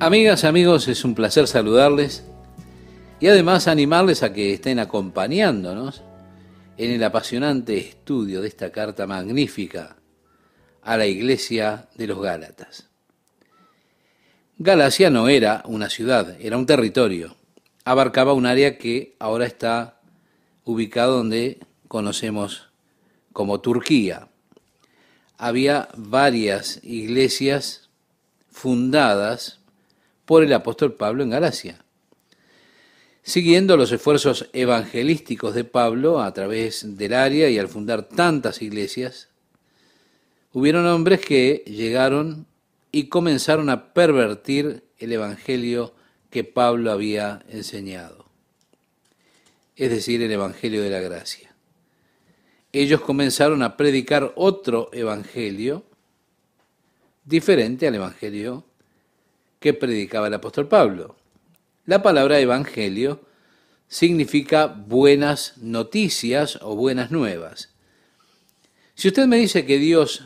Amigas, amigos, es un placer saludarles y además animarles a que estén acompañándonos en el apasionante estudio de esta carta magnífica a la iglesia de los Gálatas. Galacia no era una ciudad, era un territorio. Abarcaba un área que ahora está ubicada donde conocemos como Turquía. Había varias iglesias fundadas por el apóstol Pablo en Galacia. Siguiendo los esfuerzos evangelísticos de Pablo a través del área y al fundar tantas iglesias, hubieron hombres que llegaron y comenzaron a pervertir el evangelio que Pablo había enseñado, es decir, el evangelio de la gracia. Ellos comenzaron a predicar otro evangelio diferente al evangelio que predicaba el apóstol Pablo. La palabra evangelio significa buenas noticias o buenas nuevas. Si usted me dice que Dios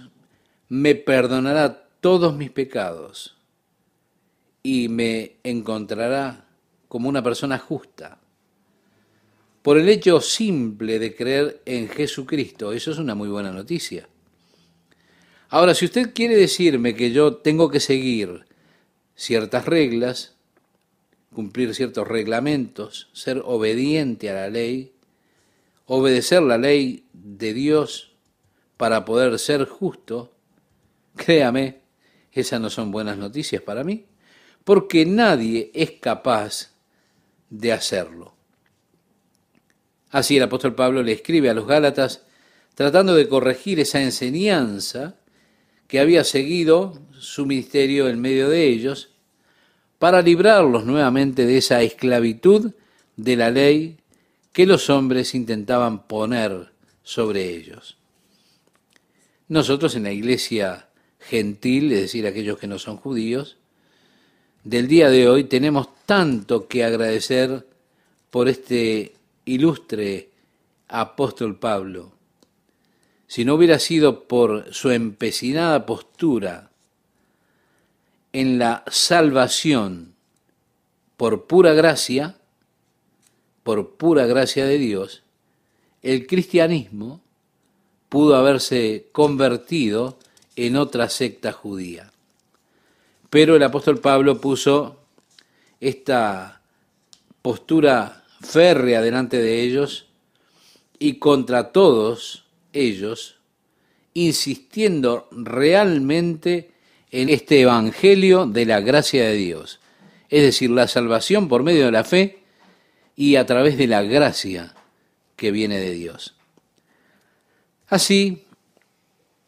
me perdonará todos mis pecados y me encontrará como una persona justa, por el hecho simple de creer en Jesucristo, eso es una muy buena noticia. Ahora, si usted quiere decirme que yo tengo que seguir ciertas reglas, cumplir ciertos reglamentos, ser obediente a la ley, obedecer la ley de Dios para poder ser justo, créame, esas no son buenas noticias para mí, porque nadie es capaz de hacerlo. Así el apóstol Pablo le escribe a los Gálatas tratando de corregir esa enseñanza que había seguido su ministerio en medio de ellos, para librarlos nuevamente de esa esclavitud de la ley que los hombres intentaban poner sobre ellos. Nosotros en la iglesia gentil, es decir, aquellos que no son judíos, del día de hoy tenemos tanto que agradecer por este ilustre apóstol Pablo, si no hubiera sido por su empecinada postura en la salvación por pura gracia, por pura gracia de Dios, el cristianismo pudo haberse convertido en otra secta judía. Pero el apóstol Pablo puso esta postura férrea delante de ellos y contra todos ellos, insistiendo realmente en este Evangelio de la gracia de Dios, es decir, la salvación por medio de la fe y a través de la gracia que viene de Dios. Así,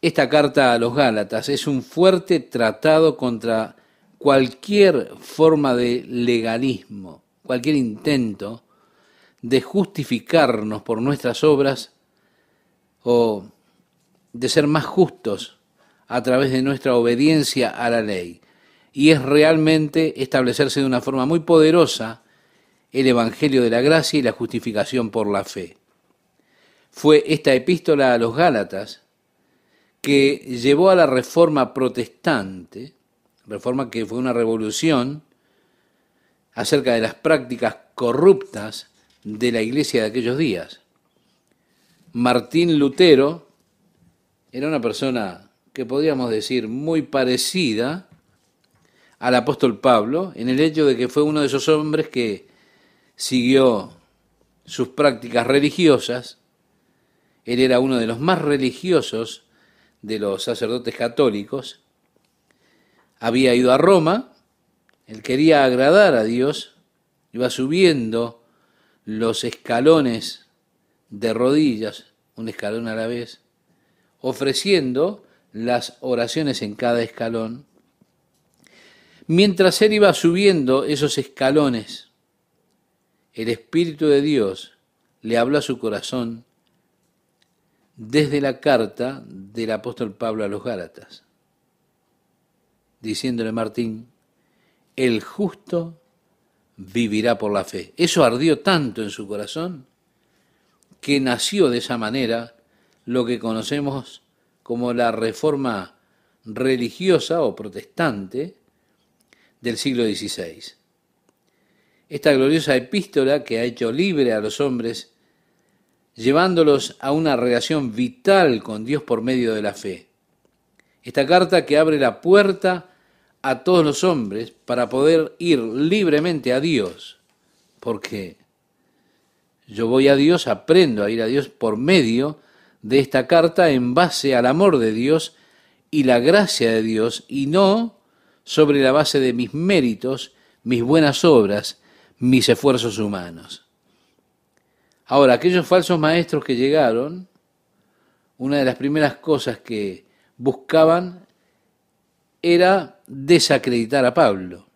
esta carta a los Gálatas es un fuerte tratado contra cualquier forma de legalismo, cualquier intento de justificarnos por nuestras obras o de ser más justos a través de nuestra obediencia a la ley. Y es realmente establecerse de una forma muy poderosa el Evangelio de la Gracia y la justificación por la fe. Fue esta epístola a los Gálatas que llevó a la reforma protestante, reforma que fue una revolución acerca de las prácticas corruptas de la iglesia de aquellos días. Martín Lutero era una persona que podríamos decir muy parecida al apóstol Pablo en el hecho de que fue uno de esos hombres que siguió sus prácticas religiosas. Él era uno de los más religiosos de los sacerdotes católicos. Había ido a Roma, él quería agradar a Dios, iba subiendo los escalones de rodillas, un escalón a la vez, ofreciendo las oraciones en cada escalón, mientras él iba subiendo esos escalones, el Espíritu de Dios le habló a su corazón desde la carta del apóstol Pablo a los Gálatas, diciéndole Martín, el justo vivirá por la fe. Eso ardió tanto en su corazón que nació de esa manera lo que conocemos como la reforma religiosa o protestante del siglo XVI. Esta gloriosa epístola que ha hecho libre a los hombres, llevándolos a una relación vital con Dios por medio de la fe. Esta carta que abre la puerta a todos los hombres para poder ir libremente a Dios, porque yo voy a Dios, aprendo a ir a Dios por medio de esta carta en base al amor de Dios y la gracia de Dios y no sobre la base de mis méritos, mis buenas obras, mis esfuerzos humanos. Ahora, aquellos falsos maestros que llegaron, una de las primeras cosas que buscaban era desacreditar a Pablo.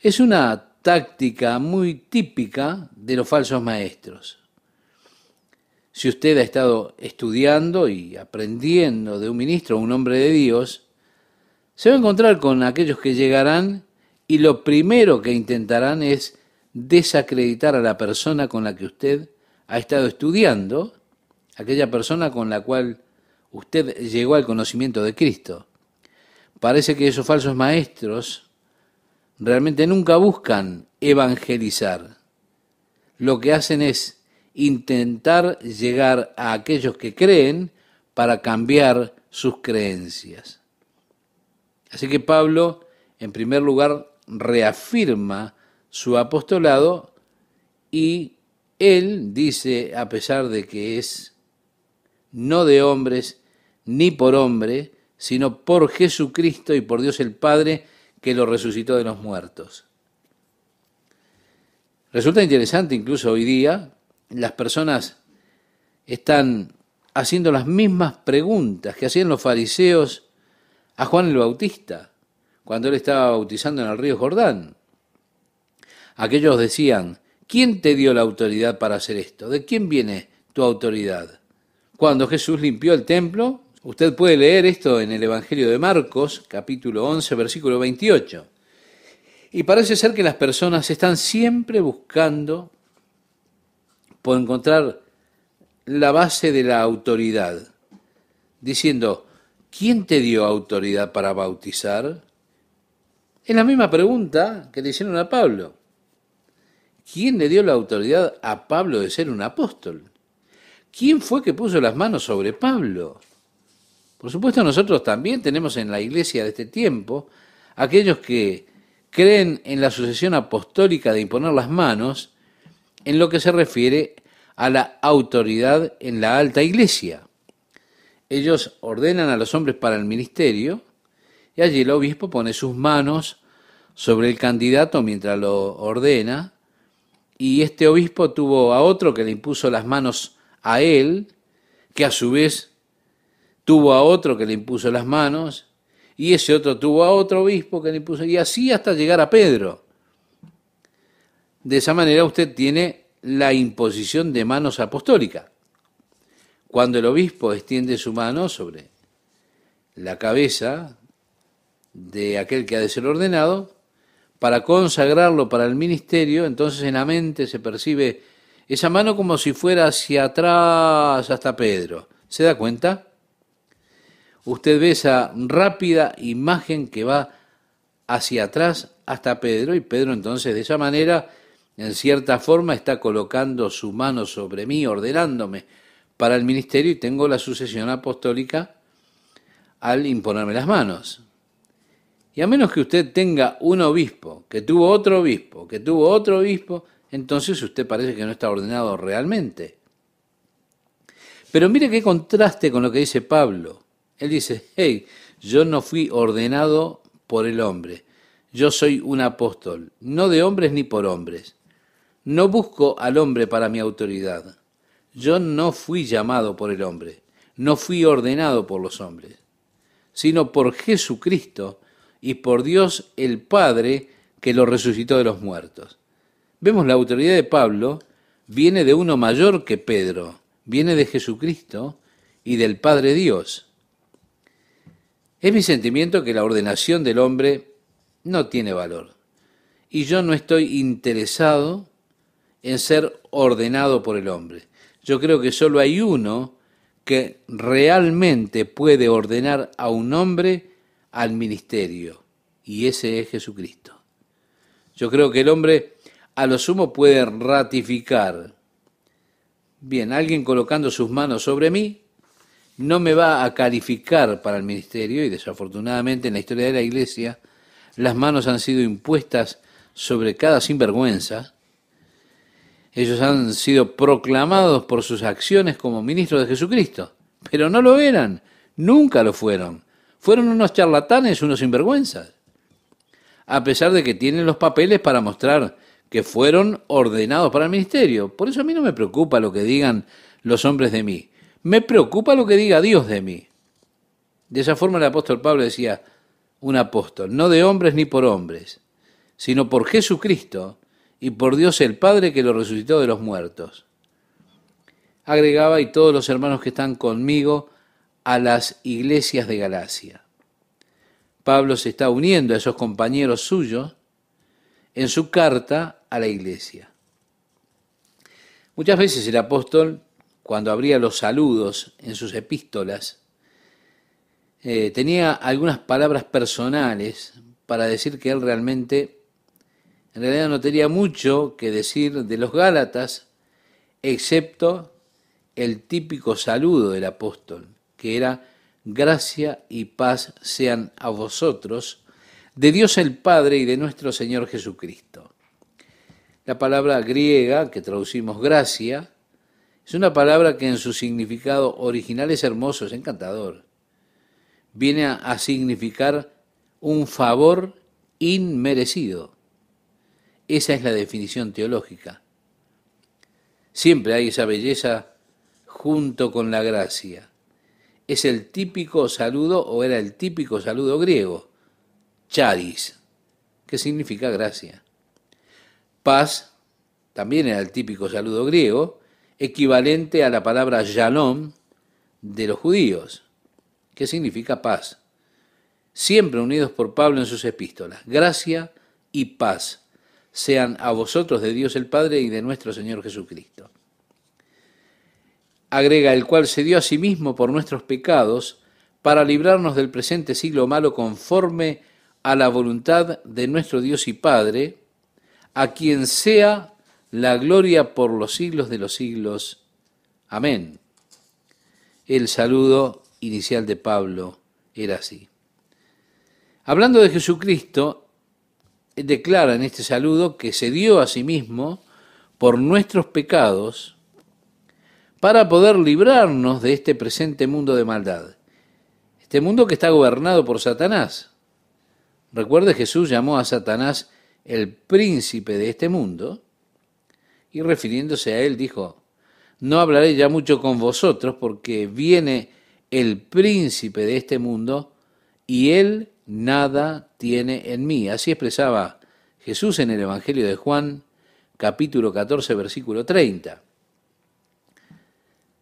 Es una táctica muy típica de los falsos maestros. Si usted ha estado estudiando y aprendiendo de un ministro, un hombre de Dios, se va a encontrar con aquellos que llegarán y lo primero que intentarán es desacreditar a la persona con la que usted ha estado estudiando, aquella persona con la cual usted llegó al conocimiento de Cristo. Parece que esos falsos maestros realmente nunca buscan evangelizar. Lo que hacen es intentar llegar a aquellos que creen para cambiar sus creencias. Así que Pablo, en primer lugar, reafirma su apostolado y él dice, a pesar de que es no de hombres ni por hombre, sino por Jesucristo y por Dios el Padre, que lo resucitó de los muertos. Resulta interesante, incluso hoy día, las personas están haciendo las mismas preguntas que hacían los fariseos a Juan el Bautista, cuando él estaba bautizando en el río Jordán. Aquellos decían, ¿quién te dio la autoridad para hacer esto? ¿De quién viene tu autoridad? Cuando Jesús limpió el templo, Usted puede leer esto en el Evangelio de Marcos, capítulo 11, versículo 28. Y parece ser que las personas están siempre buscando por encontrar la base de la autoridad, diciendo, ¿quién te dio autoridad para bautizar? Es la misma pregunta que le hicieron a Pablo. ¿Quién le dio la autoridad a Pablo de ser un apóstol? ¿Quién fue que puso las manos sobre Pablo? Por supuesto, nosotros también tenemos en la iglesia de este tiempo aquellos que creen en la sucesión apostólica de imponer las manos en lo que se refiere a la autoridad en la alta iglesia. Ellos ordenan a los hombres para el ministerio y allí el obispo pone sus manos sobre el candidato mientras lo ordena y este obispo tuvo a otro que le impuso las manos a él, que a su vez tuvo a otro que le impuso las manos, y ese otro tuvo a otro obispo que le impuso, y así hasta llegar a Pedro. De esa manera usted tiene la imposición de manos apostólica. Cuando el obispo extiende su mano sobre la cabeza de aquel que ha de ser ordenado, para consagrarlo para el ministerio, entonces en la mente se percibe esa mano como si fuera hacia atrás hasta Pedro. ¿Se da cuenta? usted ve esa rápida imagen que va hacia atrás hasta Pedro y Pedro entonces de esa manera, en cierta forma, está colocando su mano sobre mí, ordenándome para el ministerio y tengo la sucesión apostólica al imponerme las manos. Y a menos que usted tenga un obispo, que tuvo otro obispo, que tuvo otro obispo, entonces usted parece que no está ordenado realmente. Pero mire qué contraste con lo que dice Pablo. Él dice, hey, yo no fui ordenado por el hombre, yo soy un apóstol, no de hombres ni por hombres. No busco al hombre para mi autoridad. Yo no fui llamado por el hombre, no fui ordenado por los hombres, sino por Jesucristo y por Dios el Padre que lo resucitó de los muertos. Vemos la autoridad de Pablo viene de uno mayor que Pedro, viene de Jesucristo y del Padre Dios. Es mi sentimiento que la ordenación del hombre no tiene valor. Y yo no estoy interesado en ser ordenado por el hombre. Yo creo que solo hay uno que realmente puede ordenar a un hombre al ministerio, y ese es Jesucristo. Yo creo que el hombre a lo sumo puede ratificar, bien, alguien colocando sus manos sobre mí, no me va a calificar para el ministerio y desafortunadamente en la historia de la iglesia las manos han sido impuestas sobre cada sinvergüenza. Ellos han sido proclamados por sus acciones como ministros de Jesucristo, pero no lo eran, nunca lo fueron. Fueron unos charlatanes, unos sinvergüenzas, a pesar de que tienen los papeles para mostrar que fueron ordenados para el ministerio. Por eso a mí no me preocupa lo que digan los hombres de mí me preocupa lo que diga Dios de mí. De esa forma el apóstol Pablo decía, un apóstol, no de hombres ni por hombres, sino por Jesucristo y por Dios el Padre que lo resucitó de los muertos. Agregaba y todos los hermanos que están conmigo a las iglesias de Galacia. Pablo se está uniendo a esos compañeros suyos en su carta a la iglesia. Muchas veces el apóstol cuando abría los saludos en sus epístolas, eh, tenía algunas palabras personales para decir que él realmente, en realidad no tenía mucho que decir de los Gálatas, excepto el típico saludo del apóstol, que era gracia y paz sean a vosotros, de Dios el Padre y de nuestro Señor Jesucristo. La palabra griega que traducimos gracia es una palabra que en su significado original es hermoso, es encantador. Viene a, significar un favor inmerecido. Esa es la definición teológica. Siempre hay esa belleza junto con la gracia. Es el típico saludo o era el típico saludo griego, charis, que significa gracia. Paz también era el típico saludo griego, equivalente a la palabra Yalom de los judíos, que significa paz. Siempre unidos por Pablo en sus epístolas. Gracia y paz sean a vosotros de Dios el Padre y de nuestro Señor Jesucristo. Agrega el cual se dio a sí mismo por nuestros pecados para librarnos del presente siglo malo conforme a la voluntad de nuestro Dios y Padre, a quien sea la gloria por los siglos de los siglos. Amén. El saludo inicial de Pablo era así. Hablando de Jesucristo, declara en este saludo que se dio a sí mismo por nuestros pecados para poder librarnos de este presente mundo de maldad. Este mundo que está gobernado por Satanás. Recuerde, Jesús llamó a Satanás el príncipe de este mundo y refiriéndose a él dijo, no hablaré ya mucho con vosotros porque viene el príncipe de este mundo y él nada tiene en mí. Así expresaba Jesús en el Evangelio de Juan, capítulo 14, versículo 30.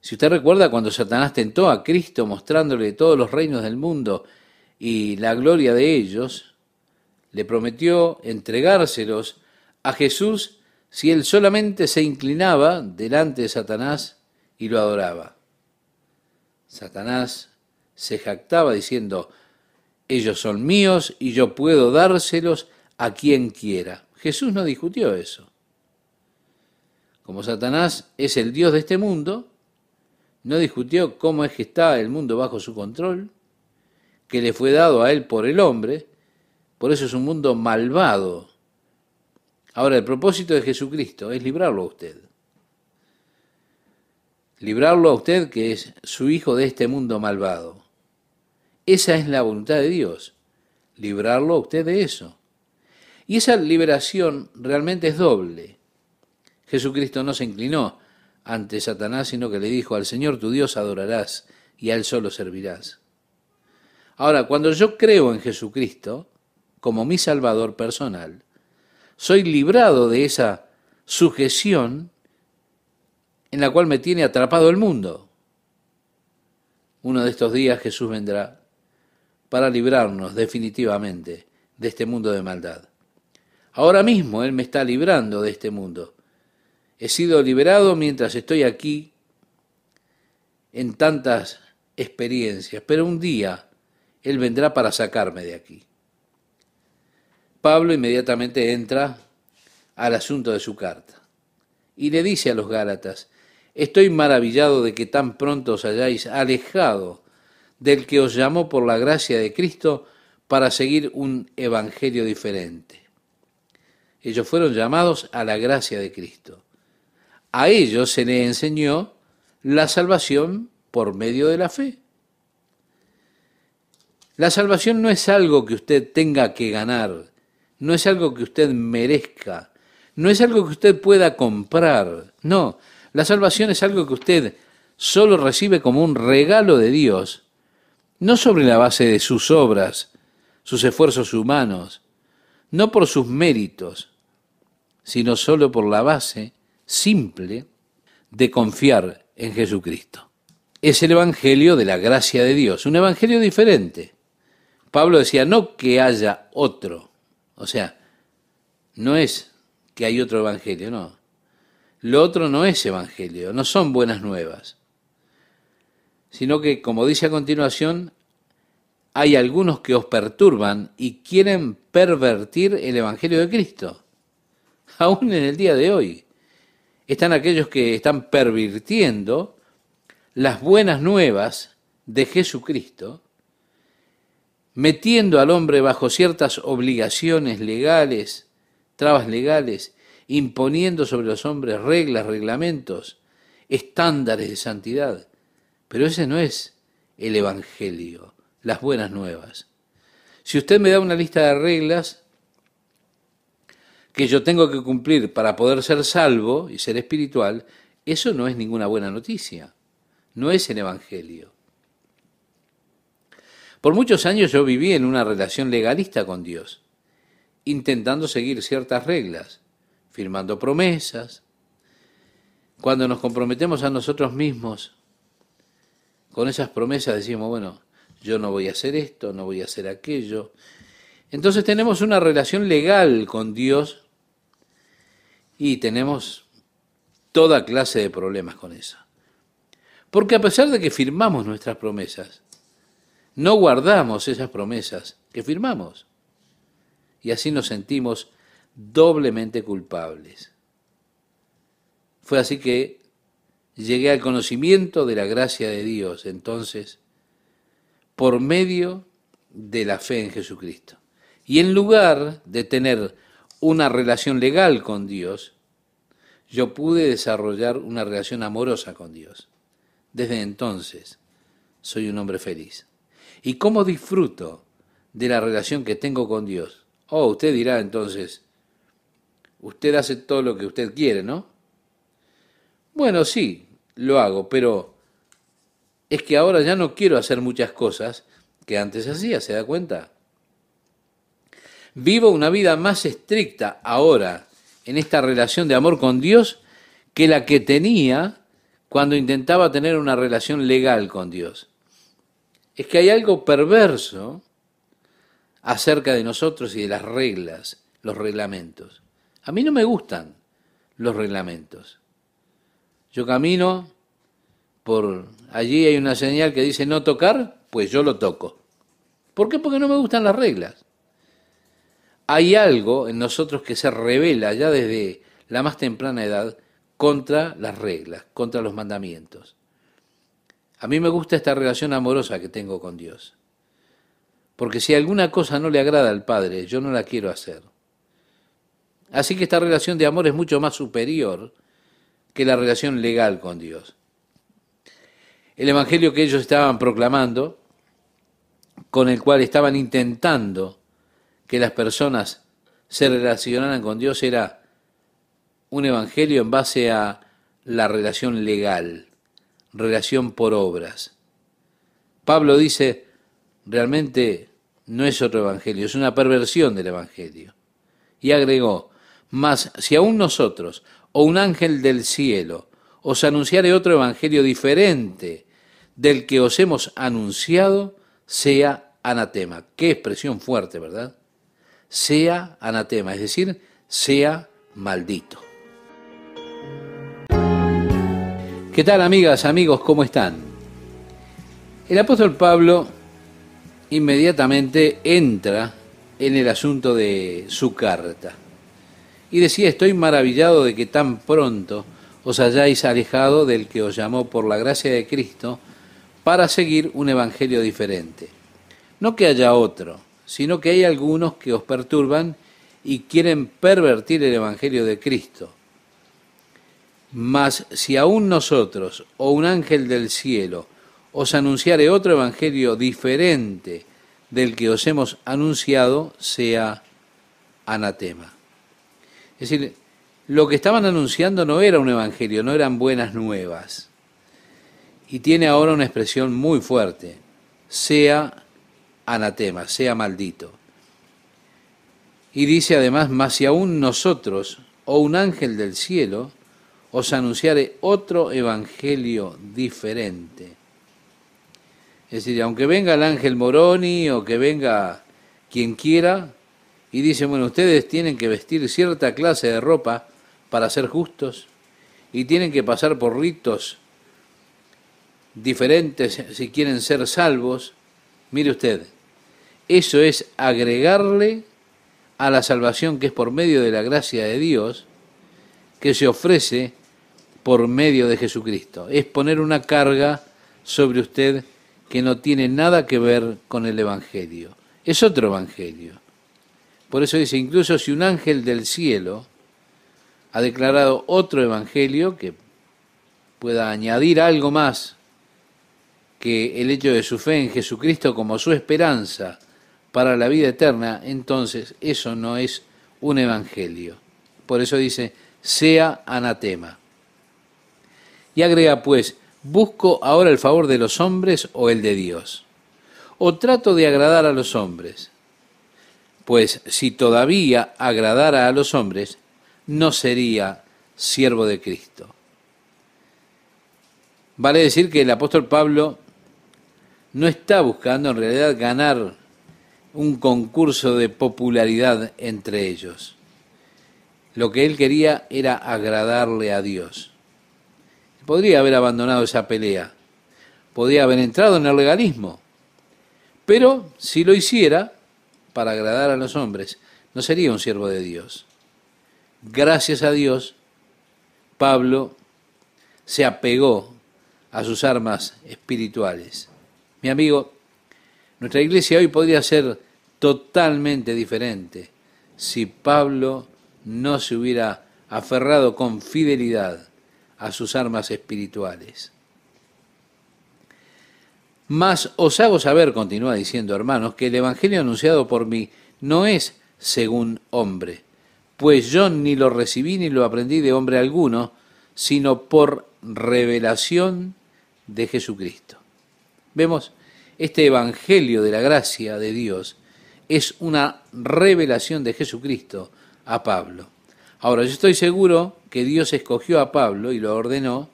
Si usted recuerda cuando Satanás tentó a Cristo mostrándole todos los reinos del mundo y la gloria de ellos, le prometió entregárselos a Jesús si él solamente se inclinaba delante de Satanás y lo adoraba. Satanás se jactaba diciendo, ellos son míos y yo puedo dárselos a quien quiera. Jesús no discutió eso. Como Satanás es el Dios de este mundo, no discutió cómo es que está el mundo bajo su control, que le fue dado a él por el hombre, por eso es un mundo malvado, Ahora, el propósito de Jesucristo es librarlo a usted. Librarlo a usted que es su hijo de este mundo malvado. Esa es la voluntad de Dios, librarlo a usted de eso. Y esa liberación realmente es doble. Jesucristo no se inclinó ante Satanás, sino que le dijo, al Señor tu Dios adorarás y a Él solo servirás. Ahora, cuando yo creo en Jesucristo como mi Salvador personal, soy librado de esa sujeción en la cual me tiene atrapado el mundo. Uno de estos días Jesús vendrá para librarnos definitivamente de este mundo de maldad. Ahora mismo Él me está librando de este mundo. He sido liberado mientras estoy aquí en tantas experiencias, pero un día Él vendrá para sacarme de aquí. Pablo inmediatamente entra al asunto de su carta y le dice a los Gálatas, estoy maravillado de que tan pronto os hayáis alejado del que os llamó por la gracia de Cristo para seguir un evangelio diferente. Ellos fueron llamados a la gracia de Cristo. A ellos se les enseñó la salvación por medio de la fe. La salvación no es algo que usted tenga que ganar no es algo que usted merezca, no es algo que usted pueda comprar, no, la salvación es algo que usted solo recibe como un regalo de Dios, no sobre la base de sus obras, sus esfuerzos humanos, no por sus méritos, sino solo por la base simple de confiar en Jesucristo. Es el Evangelio de la gracia de Dios, un Evangelio diferente. Pablo decía, no que haya otro, o sea, no es que hay otro evangelio, no. Lo otro no es evangelio, no son buenas nuevas, sino que, como dice a continuación, hay algunos que os perturban y quieren pervertir el evangelio de Cristo, aún en el día de hoy. Están aquellos que están pervirtiendo las buenas nuevas de Jesucristo metiendo al hombre bajo ciertas obligaciones legales, trabas legales, imponiendo sobre los hombres reglas, reglamentos, estándares de santidad. Pero ese no es el Evangelio, las buenas nuevas. Si usted me da una lista de reglas que yo tengo que cumplir para poder ser salvo y ser espiritual, eso no es ninguna buena noticia, no es el Evangelio. Por muchos años yo viví en una relación legalista con Dios, intentando seguir ciertas reglas, firmando promesas. Cuando nos comprometemos a nosotros mismos con esas promesas decimos, bueno, yo no voy a hacer esto, no voy a hacer aquello. Entonces tenemos una relación legal con Dios y tenemos toda clase de problemas con eso. Porque a pesar de que firmamos nuestras promesas, no guardamos esas promesas que firmamos. Y así nos sentimos doblemente culpables. Fue así que llegué al conocimiento de la gracia de Dios entonces por medio de la fe en Jesucristo. Y en lugar de tener una relación legal con Dios, yo pude desarrollar una relación amorosa con Dios. Desde entonces soy un hombre feliz. ¿Y cómo disfruto de la relación que tengo con Dios? Oh, usted dirá entonces, usted hace todo lo que usted quiere, ¿no? Bueno, sí, lo hago, pero es que ahora ya no quiero hacer muchas cosas que antes hacía, ¿se da cuenta? Vivo una vida más estricta ahora en esta relación de amor con Dios que la que tenía cuando intentaba tener una relación legal con Dios es que hay algo perverso acerca de nosotros y de las reglas, los reglamentos. A mí no me gustan los reglamentos. Yo camino por allí hay una señal que dice no tocar, pues yo lo toco. ¿Por qué? Porque no me gustan las reglas. Hay algo en nosotros que se revela ya desde la más temprana edad contra las reglas, contra los mandamientos. A mí me gusta esta relación amorosa que tengo con Dios. Porque si alguna cosa no le agrada al Padre, yo no la quiero hacer. Así que esta relación de amor es mucho más superior que la relación legal con Dios. El Evangelio que ellos estaban proclamando, con el cual estaban intentando que las personas se relacionaran con Dios, era un Evangelio en base a la relación legal relación por obras. Pablo dice, realmente no es otro evangelio, es una perversión del evangelio. Y agregó, mas si aún nosotros, o un ángel del cielo, os anunciare otro evangelio diferente del que os hemos anunciado, sea anatema. Qué expresión fuerte, ¿verdad? Sea anatema, es decir, sea maldito. ¿Qué tal amigas, amigos? ¿Cómo están? El apóstol Pablo inmediatamente entra en el asunto de su carta y decía, estoy maravillado de que tan pronto os hayáis alejado del que os llamó por la gracia de Cristo para seguir un evangelio diferente. No que haya otro, sino que hay algunos que os perturban y quieren pervertir el evangelio de Cristo mas si aún nosotros o un ángel del cielo os anunciare otro evangelio diferente del que os hemos anunciado, sea anatema. Es decir, lo que estaban anunciando no era un evangelio, no eran buenas nuevas. Y tiene ahora una expresión muy fuerte, sea anatema, sea maldito. Y dice además, mas si aún nosotros o un ángel del cielo os anunciare otro evangelio diferente. Es decir, aunque venga el ángel Moroni o que venga quien quiera y dice, bueno, ustedes tienen que vestir cierta clase de ropa para ser justos y tienen que pasar por ritos diferentes si quieren ser salvos, mire usted, eso es agregarle a la salvación que es por medio de la gracia de Dios que se ofrece por medio de Jesucristo. Es poner una carga sobre usted que no tiene nada que ver con el Evangelio. Es otro Evangelio. Por eso dice, incluso si un ángel del cielo ha declarado otro Evangelio que pueda añadir algo más que el hecho de su fe en Jesucristo como su esperanza para la vida eterna, entonces eso no es un Evangelio. Por eso dice, sea anatema. Y agrega pues, ¿busco ahora el favor de los hombres o el de Dios? ¿O trato de agradar a los hombres? Pues si todavía agradara a los hombres, no sería siervo de Cristo. Vale decir que el apóstol Pablo no está buscando en realidad ganar un concurso de popularidad entre ellos. Lo que él quería era agradarle a Dios podría haber abandonado esa pelea, podría haber entrado en el legalismo, pero si lo hiciera, para agradar a los hombres, no sería un siervo de Dios. Gracias a Dios, Pablo se apegó a sus armas espirituales. Mi amigo, nuestra iglesia hoy podría ser totalmente diferente si Pablo no se hubiera aferrado con fidelidad a sus armas espirituales. Mas os hago saber, continúa diciendo hermanos, que el Evangelio anunciado por mí no es según hombre, pues yo ni lo recibí ni lo aprendí de hombre alguno, sino por revelación de Jesucristo. Vemos, este Evangelio de la gracia de Dios es una revelación de Jesucristo a Pablo. Ahora, yo estoy seguro que Dios escogió a Pablo y lo ordenó,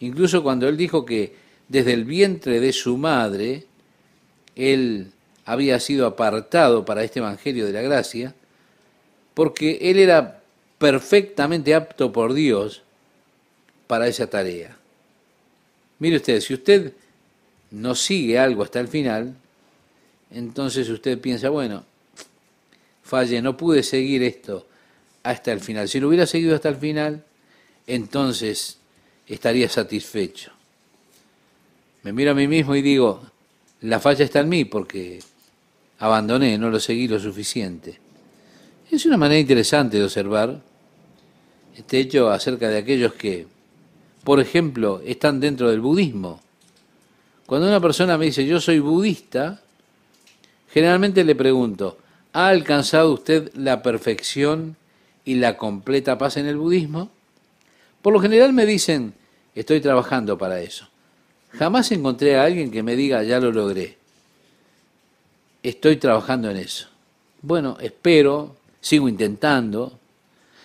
incluso cuando él dijo que desde el vientre de su madre él había sido apartado para este Evangelio de la Gracia, porque él era perfectamente apto por Dios para esa tarea. Mire usted, si usted no sigue algo hasta el final, entonces usted piensa, bueno, falle, no pude seguir esto, hasta el final. Si lo hubiera seguido hasta el final, entonces estaría satisfecho. Me miro a mí mismo y digo, la falla está en mí porque abandoné, no lo seguí lo suficiente. Es una manera interesante de observar este hecho acerca de aquellos que, por ejemplo, están dentro del budismo. Cuando una persona me dice, yo soy budista, generalmente le pregunto, ¿ha alcanzado usted la perfección y la completa paz en el budismo, por lo general me dicen, estoy trabajando para eso. Jamás encontré a alguien que me diga, ya lo logré. Estoy trabajando en eso. Bueno, espero, sigo intentando.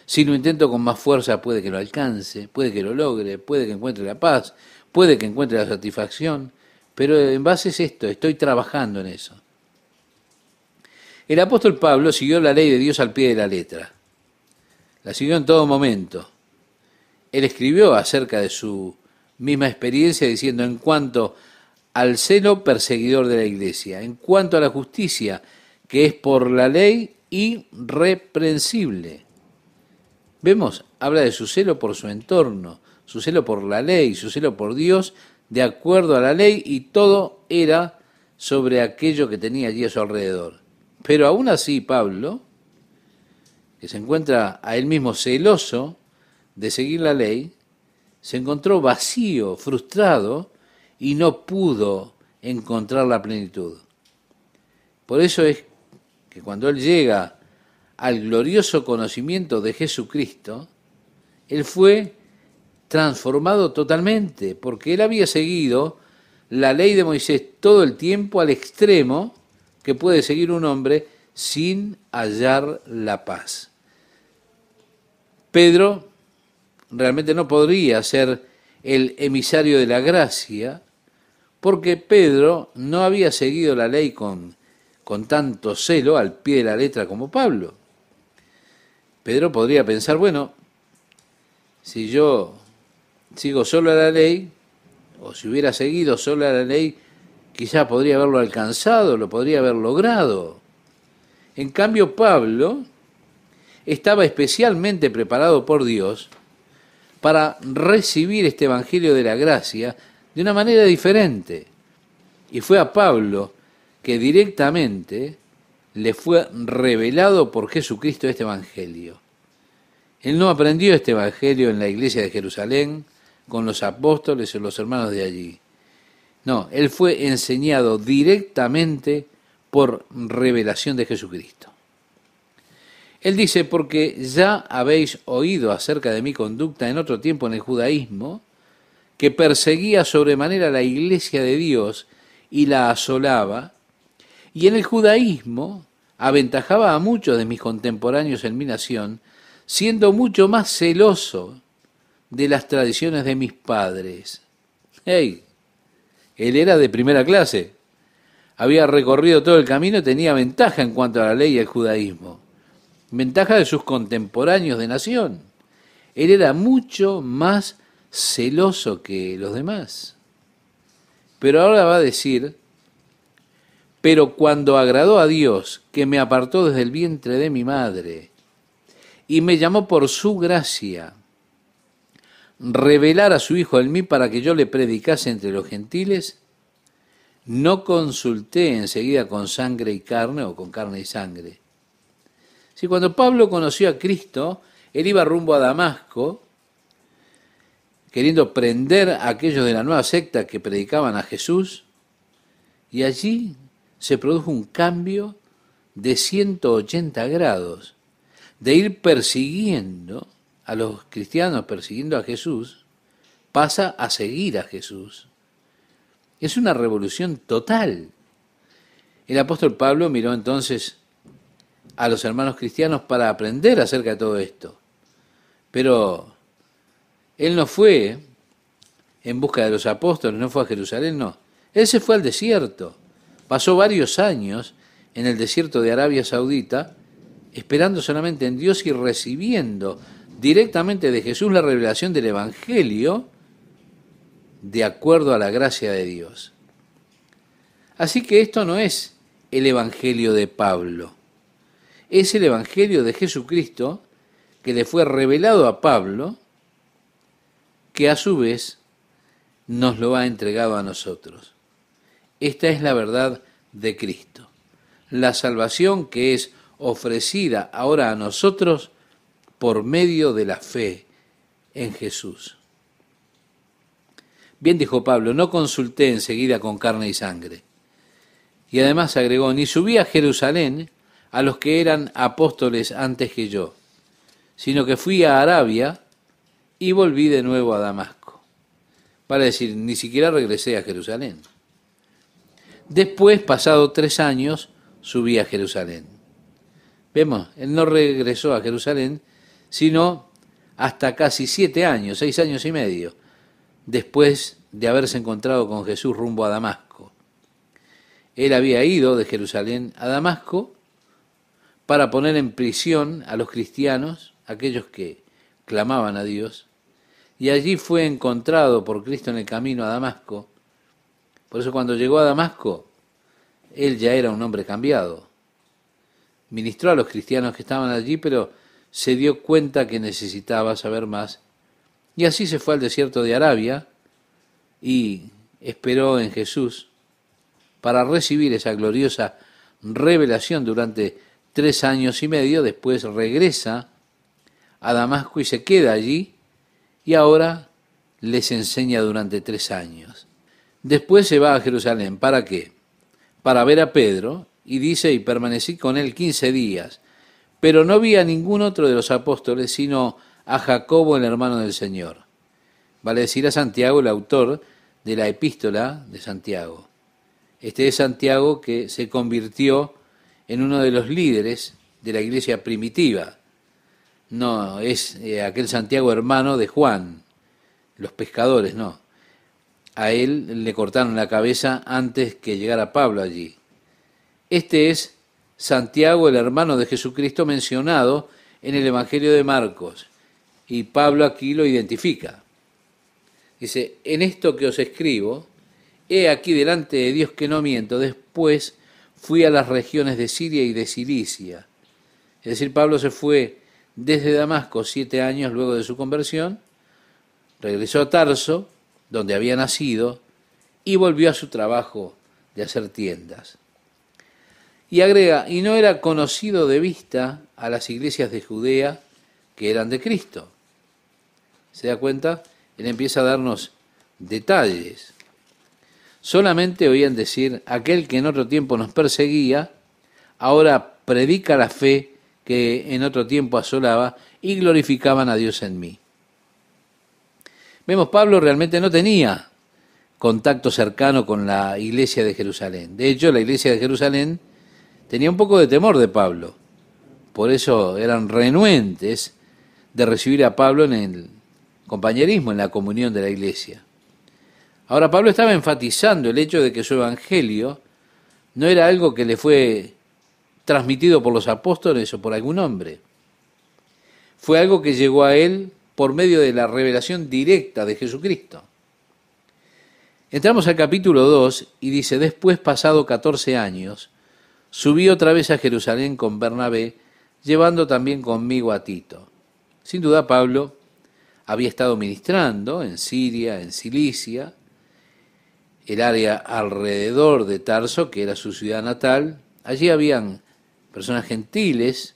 Si lo intento con más fuerza, puede que lo alcance, puede que lo logre, puede que encuentre la paz, puede que encuentre la satisfacción. Pero en base es esto, estoy trabajando en eso. El apóstol Pablo siguió la ley de Dios al pie de la letra. La siguió en todo momento. Él escribió acerca de su misma experiencia diciendo en cuanto al celo perseguidor de la iglesia, en cuanto a la justicia, que es por la ley irreprensible. Vemos, habla de su celo por su entorno, su celo por la ley, su celo por Dios, de acuerdo a la ley, y todo era sobre aquello que tenía allí a su alrededor. Pero aún así, Pablo que se encuentra a él mismo celoso de seguir la ley, se encontró vacío, frustrado y no pudo encontrar la plenitud. Por eso es que cuando él llega al glorioso conocimiento de Jesucristo, él fue transformado totalmente, porque él había seguido la ley de Moisés todo el tiempo al extremo que puede seguir un hombre sin hallar la paz. Pedro realmente no podría ser el emisario de la gracia, porque Pedro no había seguido la ley con, con tanto celo al pie de la letra como Pablo. Pedro podría pensar, bueno, si yo sigo solo a la ley, o si hubiera seguido solo a la ley, quizá podría haberlo alcanzado, lo podría haber logrado. En cambio, Pablo estaba especialmente preparado por Dios para recibir este Evangelio de la Gracia de una manera diferente. Y fue a Pablo que directamente le fue revelado por Jesucristo este Evangelio. Él no aprendió este Evangelio en la iglesia de Jerusalén, con los apóstoles o los hermanos de allí. No, él fue enseñado directamente por revelación de Jesucristo. Él dice, porque ya habéis oído acerca de mi conducta en otro tiempo en el judaísmo, que perseguía sobremanera la iglesia de Dios y la asolaba, y en el judaísmo aventajaba a muchos de mis contemporáneos en mi nación, siendo mucho más celoso de las tradiciones de mis padres. ¡Hey! Él era de primera clase. Había recorrido todo el camino y tenía ventaja en cuanto a la ley y el judaísmo ventaja de sus contemporáneos de nación. Él era mucho más celoso que los demás. Pero ahora va a decir, pero cuando agradó a Dios, que me apartó desde el vientre de mi madre, y me llamó por su gracia, revelar a su Hijo en mí para que yo le predicase entre los gentiles, no consulté enseguida con sangre y carne o con carne y sangre, cuando Pablo conoció a Cristo, él iba rumbo a Damasco, queriendo prender a aquellos de la nueva secta que predicaban a Jesús, y allí se produjo un cambio de 180 grados, de ir persiguiendo a los cristianos, persiguiendo a Jesús, pasa a seguir a Jesús. Es una revolución total. El apóstol Pablo miró entonces a los hermanos cristianos para aprender acerca de todo esto. Pero él no fue en busca de los apóstoles, no fue a Jerusalén, no. Él se fue al desierto. Pasó varios años en el desierto de Arabia Saudita, esperando solamente en Dios y recibiendo directamente de Jesús la revelación del Evangelio de acuerdo a la gracia de Dios. Así que esto no es el Evangelio de Pablo es el Evangelio de Jesucristo que le fue revelado a Pablo, que a su vez nos lo ha entregado a nosotros. Esta es la verdad de Cristo. La salvación que es ofrecida ahora a nosotros por medio de la fe en Jesús. Bien dijo Pablo, no consulté enseguida con carne y sangre. Y además agregó, ni subí a Jerusalén a los que eran apóstoles antes que yo, sino que fui a Arabia y volví de nuevo a Damasco. Para decir, ni siquiera regresé a Jerusalén. Después, pasado tres años, subí a Jerusalén. Vemos, él no regresó a Jerusalén, sino hasta casi siete años, seis años y medio, después de haberse encontrado con Jesús rumbo a Damasco. Él había ido de Jerusalén a Damasco para poner en prisión a los cristianos, aquellos que clamaban a Dios, y allí fue encontrado por Cristo en el camino a Damasco. Por eso cuando llegó a Damasco, él ya era un hombre cambiado. Ministró a los cristianos que estaban allí, pero se dio cuenta que necesitaba saber más. Y así se fue al desierto de Arabia y esperó en Jesús para recibir esa gloriosa revelación durante tres años y medio, después regresa a Damasco y se queda allí, y ahora les enseña durante tres años. Después se va a Jerusalén. ¿Para qué? Para ver a Pedro, y dice, y permanecí con él quince días, pero no vi a ningún otro de los apóstoles, sino a Jacobo, el hermano del Señor. Vale decir a Santiago, el autor de la epístola de Santiago. Este es Santiago que se convirtió en uno de los líderes de la iglesia primitiva. No, es eh, aquel Santiago hermano de Juan, los pescadores, no. A él le cortaron la cabeza antes que llegara Pablo allí. Este es Santiago, el hermano de Jesucristo mencionado en el Evangelio de Marcos, y Pablo aquí lo identifica. Dice, en esto que os escribo, he aquí delante de Dios que no miento, después fui a las regiones de Siria y de Cilicia. Es decir, Pablo se fue desde Damasco siete años luego de su conversión, regresó a Tarso, donde había nacido, y volvió a su trabajo de hacer tiendas. Y agrega, y no era conocido de vista a las iglesias de Judea que eran de Cristo. ¿Se da cuenta? Él empieza a darnos detalles. Solamente oían decir, aquel que en otro tiempo nos perseguía, ahora predica la fe que en otro tiempo asolaba y glorificaban a Dios en mí. Vemos, Pablo realmente no tenía contacto cercano con la iglesia de Jerusalén. De hecho, la iglesia de Jerusalén tenía un poco de temor de Pablo. Por eso eran renuentes de recibir a Pablo en el compañerismo, en la comunión de la iglesia. Ahora, Pablo estaba enfatizando el hecho de que su evangelio no era algo que le fue transmitido por los apóstoles o por algún hombre. Fue algo que llegó a él por medio de la revelación directa de Jesucristo. Entramos al capítulo 2 y dice, después pasado 14 años, subí otra vez a Jerusalén con Bernabé, llevando también conmigo a Tito. Sin duda Pablo había estado ministrando en Siria, en Cilicia, el área alrededor de Tarso, que era su ciudad natal. Allí habían personas gentiles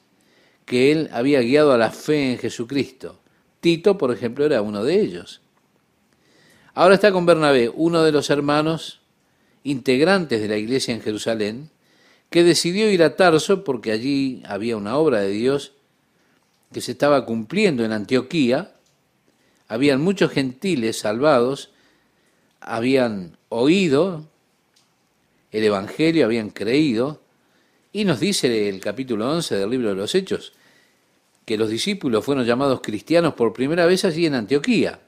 que él había guiado a la fe en Jesucristo. Tito, por ejemplo, era uno de ellos. Ahora está con Bernabé, uno de los hermanos integrantes de la iglesia en Jerusalén, que decidió ir a Tarso porque allí había una obra de Dios que se estaba cumpliendo en Antioquía. Habían muchos gentiles salvados habían oído el Evangelio, habían creído, y nos dice el capítulo 11 del libro de los Hechos, que los discípulos fueron llamados cristianos por primera vez allí en Antioquía.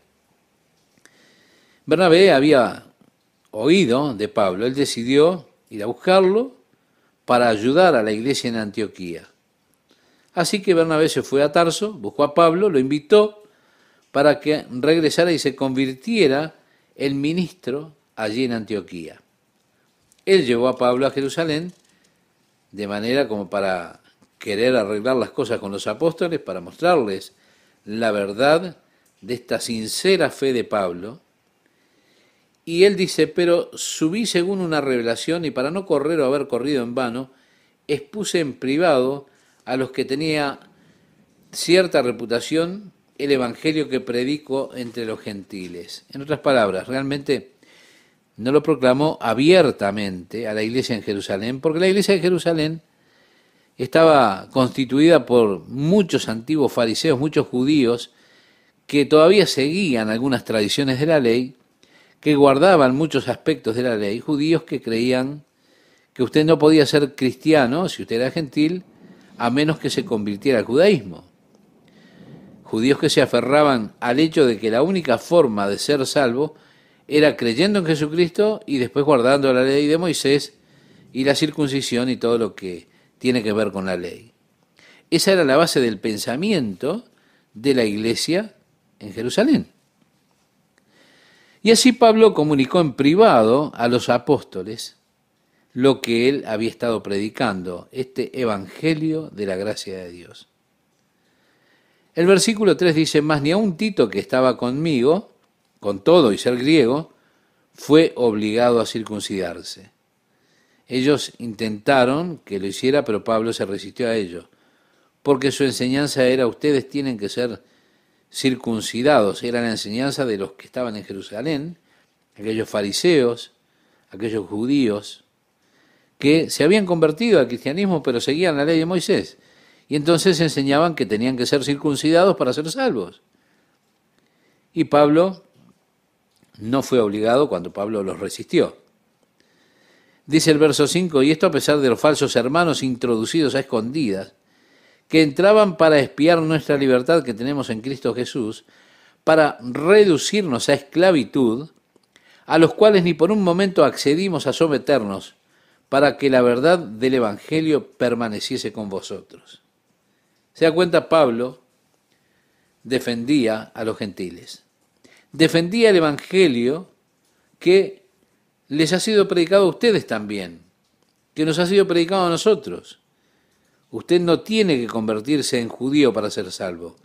Bernabé había oído de Pablo, él decidió ir a buscarlo para ayudar a la iglesia en Antioquía. Así que Bernabé se fue a Tarso, buscó a Pablo, lo invitó para que regresara y se convirtiera el ministro allí en Antioquía. Él llevó a Pablo a Jerusalén de manera como para querer arreglar las cosas con los apóstoles, para mostrarles la verdad de esta sincera fe de Pablo. Y él dice, pero subí según una revelación y para no correr o haber corrido en vano, expuse en privado a los que tenía cierta reputación el Evangelio que predico entre los gentiles. En otras palabras, realmente no lo proclamó abiertamente a la iglesia en Jerusalén, porque la iglesia de Jerusalén estaba constituida por muchos antiguos fariseos, muchos judíos, que todavía seguían algunas tradiciones de la ley, que guardaban muchos aspectos de la ley, judíos que creían que usted no podía ser cristiano si usted era gentil, a menos que se convirtiera al judaísmo judíos que se aferraban al hecho de que la única forma de ser salvo era creyendo en Jesucristo y después guardando la ley de Moisés y la circuncisión y todo lo que tiene que ver con la ley. Esa era la base del pensamiento de la iglesia en Jerusalén. Y así Pablo comunicó en privado a los apóstoles lo que él había estado predicando, este Evangelio de la gracia de Dios. El versículo 3 dice, más ni a un Tito que estaba conmigo, con todo y ser griego, fue obligado a circuncidarse. Ellos intentaron que lo hiciera, pero Pablo se resistió a ello, porque su enseñanza era ustedes tienen que ser circuncidados, era la enseñanza de los que estaban en Jerusalén, aquellos fariseos, aquellos judíos, que se habían convertido al cristianismo pero seguían la ley de Moisés. Y entonces enseñaban que tenían que ser circuncidados para ser salvos. Y Pablo no fue obligado cuando Pablo los resistió. Dice el verso 5, y esto a pesar de los falsos hermanos introducidos a escondidas, que entraban para espiar nuestra libertad que tenemos en Cristo Jesús, para reducirnos a esclavitud, a los cuales ni por un momento accedimos a someternos, para que la verdad del Evangelio permaneciese con vosotros. Se da cuenta, Pablo defendía a los gentiles. Defendía el Evangelio que les ha sido predicado a ustedes también, que nos ha sido predicado a nosotros. Usted no tiene que convertirse en judío para ser salvo.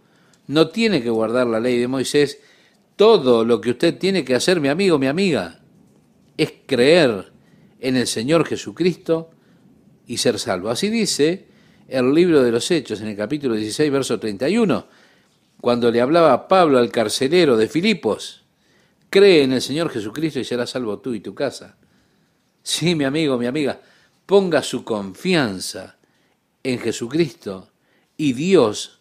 No tiene que guardar la ley de Moisés. Todo lo que usted tiene que hacer, mi amigo, mi amiga, es creer en el Señor Jesucristo y ser salvo. Así dice el libro de los Hechos, en el capítulo 16, verso 31, cuando le hablaba Pablo al carcelero de Filipos, cree en el Señor Jesucristo y serás salvo tú y tu casa. Sí, mi amigo, mi amiga, ponga su confianza en Jesucristo y Dios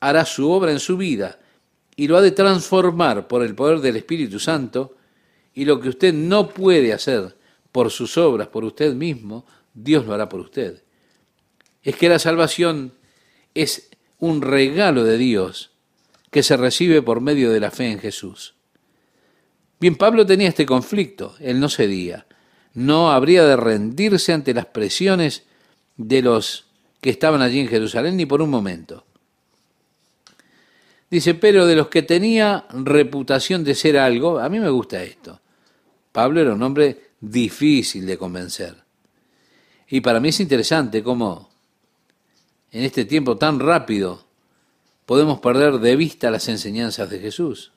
hará su obra en su vida y lo ha de transformar por el poder del Espíritu Santo y lo que usted no puede hacer por sus obras, por usted mismo, Dios lo hará por usted es que la salvación es un regalo de Dios que se recibe por medio de la fe en Jesús. Bien, Pablo tenía este conflicto, él no cedía, no habría de rendirse ante las presiones de los que estaban allí en Jerusalén ni por un momento. Dice, pero de los que tenía reputación de ser algo, a mí me gusta esto. Pablo era un hombre difícil de convencer. Y para mí es interesante cómo en este tiempo tan rápido, podemos perder de vista las enseñanzas de Jesús.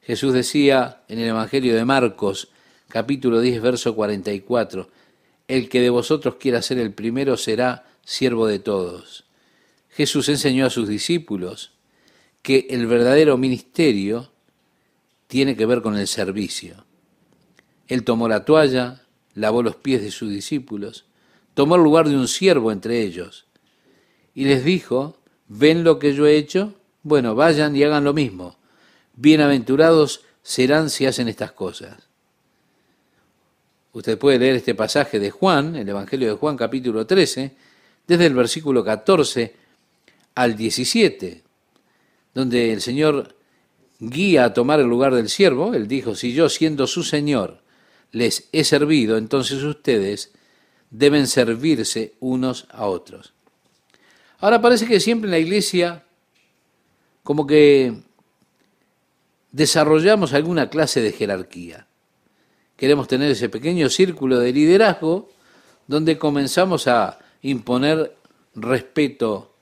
Jesús decía en el Evangelio de Marcos, capítulo 10, verso 44, El que de vosotros quiera ser el primero será siervo de todos. Jesús enseñó a sus discípulos que el verdadero ministerio tiene que ver con el servicio. Él tomó la toalla, lavó los pies de sus discípulos, tomó el lugar de un siervo entre ellos. Y les dijo, ¿ven lo que yo he hecho? Bueno, vayan y hagan lo mismo. Bienaventurados serán si hacen estas cosas. Usted puede leer este pasaje de Juan, el Evangelio de Juan capítulo 13, desde el versículo 14 al 17, donde el Señor guía a tomar el lugar del siervo. Él dijo, si yo siendo su Señor les he servido, entonces ustedes deben servirse unos a otros. Ahora parece que siempre en la iglesia como que desarrollamos alguna clase de jerarquía. Queremos tener ese pequeño círculo de liderazgo donde comenzamos a imponer respeto,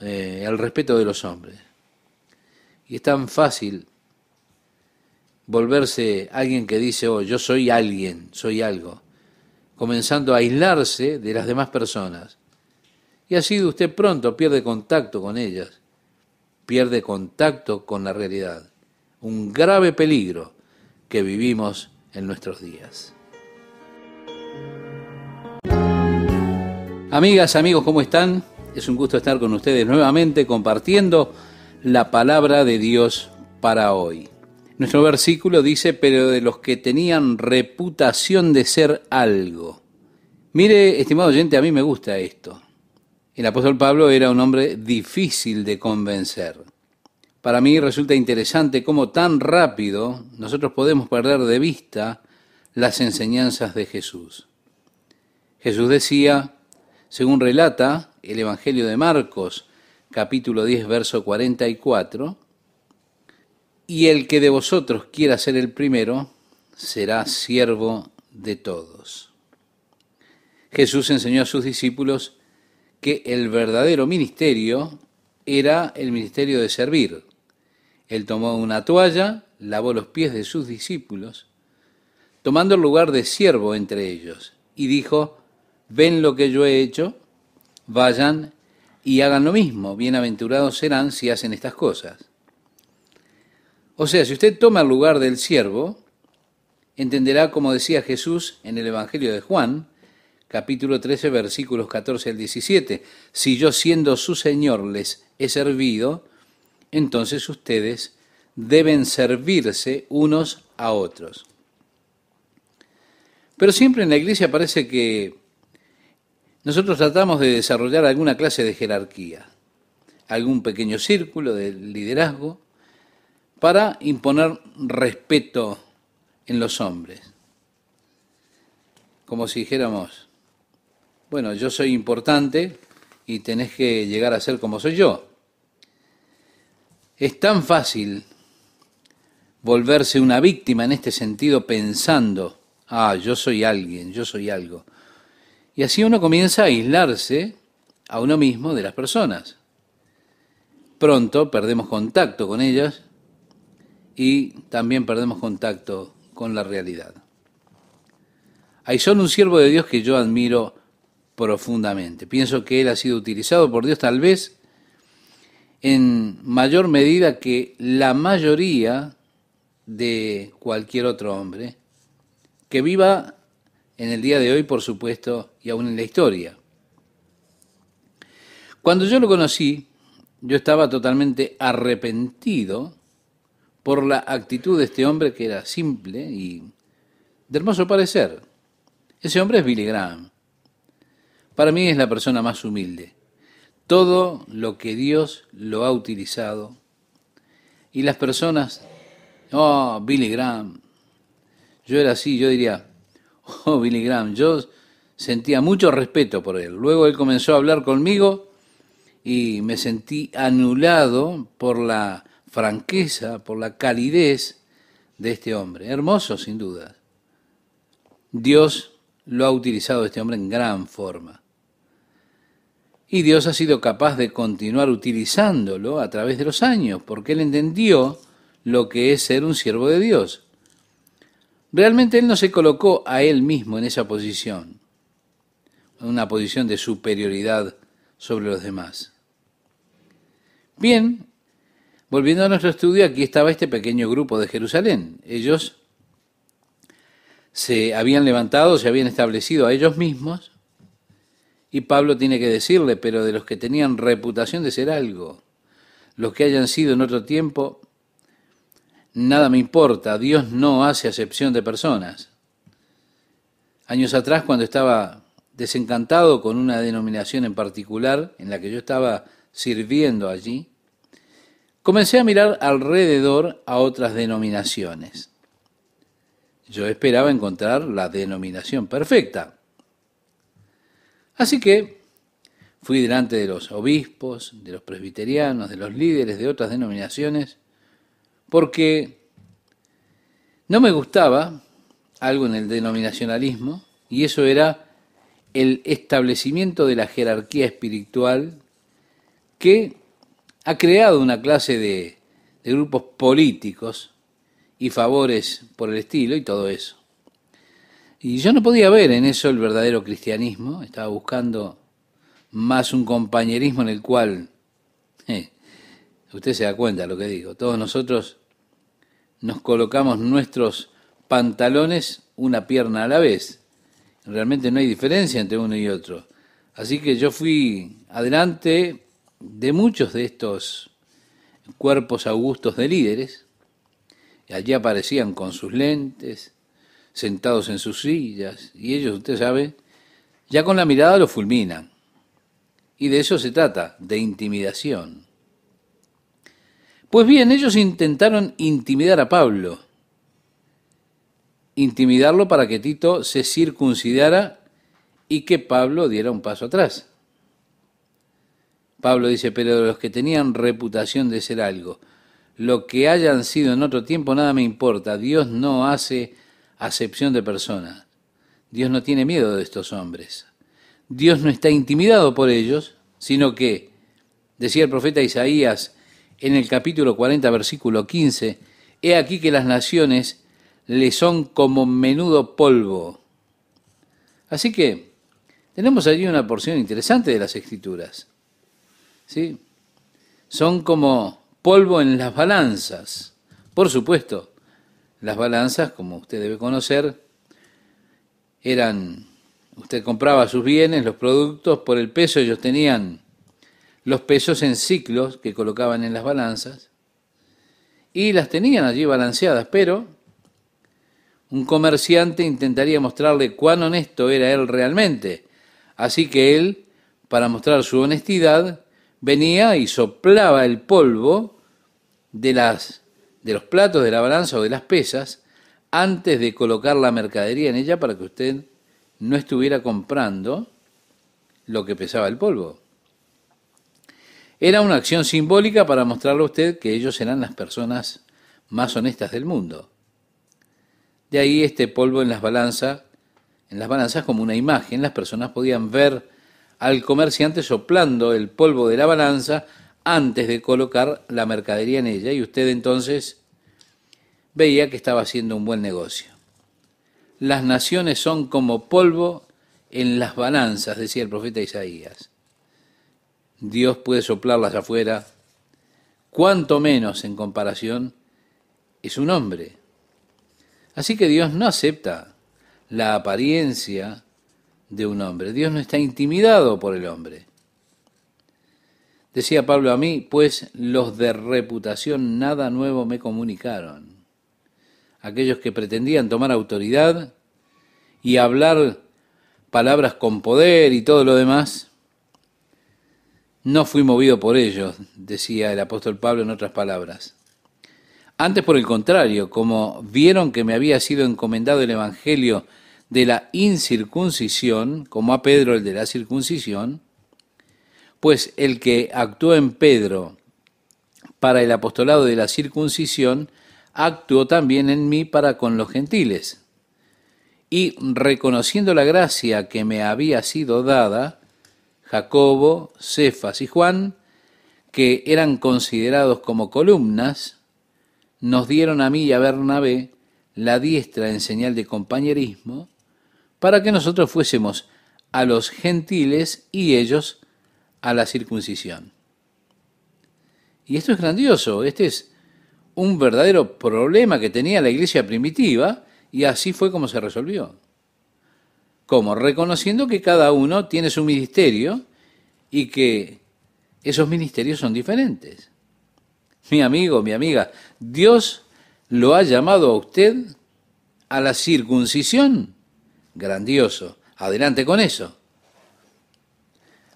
eh, al respeto de los hombres. Y es tan fácil volverse alguien que dice, oh, yo soy alguien, soy algo comenzando a aislarse de las demás personas. Y así usted pronto pierde contacto con ellas, pierde contacto con la realidad, un grave peligro que vivimos en nuestros días. Amigas, amigos, ¿cómo están? Es un gusto estar con ustedes nuevamente compartiendo la palabra de Dios para hoy. Nuestro versículo dice, pero de los que tenían reputación de ser algo. Mire, estimado oyente, a mí me gusta esto. El apóstol Pablo era un hombre difícil de convencer. Para mí resulta interesante cómo tan rápido nosotros podemos perder de vista las enseñanzas de Jesús. Jesús decía, según relata el Evangelio de Marcos, capítulo 10, verso 44, y el que de vosotros quiera ser el primero, será siervo de todos. Jesús enseñó a sus discípulos que el verdadero ministerio era el ministerio de servir. Él tomó una toalla, lavó los pies de sus discípulos, tomando el lugar de siervo entre ellos, y dijo, ven lo que yo he hecho, vayan y hagan lo mismo, bienaventurados serán si hacen estas cosas. O sea, si usted toma el lugar del siervo, entenderá, como decía Jesús en el Evangelio de Juan, capítulo 13, versículos 14 al 17, si yo siendo su Señor les he servido, entonces ustedes deben servirse unos a otros. Pero siempre en la iglesia parece que nosotros tratamos de desarrollar alguna clase de jerarquía, algún pequeño círculo de liderazgo, para imponer respeto en los hombres. Como si dijéramos, bueno, yo soy importante y tenés que llegar a ser como soy yo. Es tan fácil volverse una víctima en este sentido pensando, ah, yo soy alguien, yo soy algo. Y así uno comienza a aislarse a uno mismo de las personas. Pronto perdemos contacto con ellas y también perdemos contacto con la realidad. Hay son un siervo de Dios que yo admiro profundamente. Pienso que él ha sido utilizado por Dios tal vez en mayor medida que la mayoría de cualquier otro hombre que viva en el día de hoy, por supuesto, y aún en la historia. Cuando yo lo conocí, yo estaba totalmente arrepentido por la actitud de este hombre que era simple y de hermoso parecer. Ese hombre es Billy Graham. Para mí es la persona más humilde. Todo lo que Dios lo ha utilizado y las personas, oh, Billy Graham, yo era así, yo diría, oh, Billy Graham, yo sentía mucho respeto por él. Luego él comenzó a hablar conmigo y me sentí anulado por la franqueza, por la calidez de este hombre. Hermoso, sin duda. Dios lo ha utilizado este hombre en gran forma. Y Dios ha sido capaz de continuar utilizándolo a través de los años, porque él entendió lo que es ser un siervo de Dios. Realmente él no se colocó a él mismo en esa posición, en una posición de superioridad sobre los demás. Bien, Volviendo a nuestro estudio, aquí estaba este pequeño grupo de Jerusalén. Ellos se habían levantado, se habían establecido a ellos mismos, y Pablo tiene que decirle, pero de los que tenían reputación de ser algo, los que hayan sido en otro tiempo, nada me importa, Dios no hace acepción de personas. Años atrás, cuando estaba desencantado con una denominación en particular en la que yo estaba sirviendo allí, Comencé a mirar alrededor a otras denominaciones. Yo esperaba encontrar la denominación perfecta. Así que fui delante de los obispos, de los presbiterianos, de los líderes de otras denominaciones, porque no me gustaba algo en el denominacionalismo, y eso era el establecimiento de la jerarquía espiritual que ha creado una clase de, grupos políticos y favores por el estilo y todo eso. Y yo no podía ver en eso el verdadero cristianismo, estaba buscando más un compañerismo en el cual, eh, usted se da cuenta de lo que digo, todos nosotros nos colocamos nuestros pantalones una pierna a la vez. Realmente no hay diferencia entre uno y otro. Así que yo fui adelante de muchos de estos cuerpos augustos de líderes, allí aparecían con sus lentes, sentados en sus sillas, y ellos, usted sabe, ya con la mirada lo fulminan. Y de eso se trata, de intimidación. Pues bien, ellos intentaron intimidar a Pablo, intimidarlo para que Tito se circuncidara y que Pablo diera un paso atrás. Pablo dice, pero los que tenían reputación de ser algo, lo que hayan sido en otro tiempo nada me importa, Dios no hace acepción de personas, Dios no tiene miedo de estos hombres, Dios no está intimidado por ellos, sino que, decía el profeta Isaías en el capítulo 40, versículo 15, he aquí que las naciones le son como menudo polvo. Así que tenemos allí una porción interesante de las escrituras. Son como polvo en las balanzas. Por supuesto, las balanzas, como usted debe conocer, eran, usted compraba sus bienes, los productos, por el peso ellos tenían los pesos en ciclos que colocaban en las balanzas y las tenían allí balanceadas, pero un comerciante intentaría mostrarle cuán honesto era él realmente. Así que él, para mostrar su honestidad, venía y soplaba el polvo de, las, de los platos de la balanza o de las pesas antes de colocar la mercadería en ella para que usted no estuviera comprando lo que pesaba el polvo. Era una acción simbólica para mostrarle a usted que ellos eran las personas más honestas del mundo. De ahí este polvo en las balanzas, en las balanzas como una imagen, las personas podían ver al comerciante soplando el polvo de la balanza antes de colocar la mercadería en ella y usted entonces veía que estaba haciendo un buen negocio. Las naciones son como polvo en las balanzas, decía el profeta Isaías. Dios puede soplarlas afuera, cuanto menos en comparación es un hombre. Así que Dios no acepta la apariencia, de un hombre. Dios no está intimidado por el hombre. Decía Pablo a mí, pues los de reputación nada nuevo me comunicaron. Aquellos que pretendían tomar autoridad y hablar palabras con poder y todo lo demás, no fui movido por ellos, decía el apóstol Pablo en otras palabras. Antes por el contrario, como vieron que me había sido encomendado el Evangelio de la incircuncisión, como a Pedro el de la circuncisión, pues el que actuó en Pedro para el apostolado de la circuncisión, actuó también en mí para con los gentiles. Y reconociendo la gracia que me había sido dada, Jacobo, Cefas y Juan, que eran considerados como columnas, nos dieron a mí y a Bernabé la diestra en señal de compañerismo, para que nosotros fuésemos a los gentiles y ellos a la circuncisión. Y esto es grandioso, este es un verdadero problema que tenía la iglesia primitiva y así fue como se resolvió. Como Reconociendo que cada uno tiene su ministerio y que esos ministerios son diferentes. Mi amigo, mi amiga, Dios lo ha llamado a usted a la circuncisión grandioso. Adelante con eso.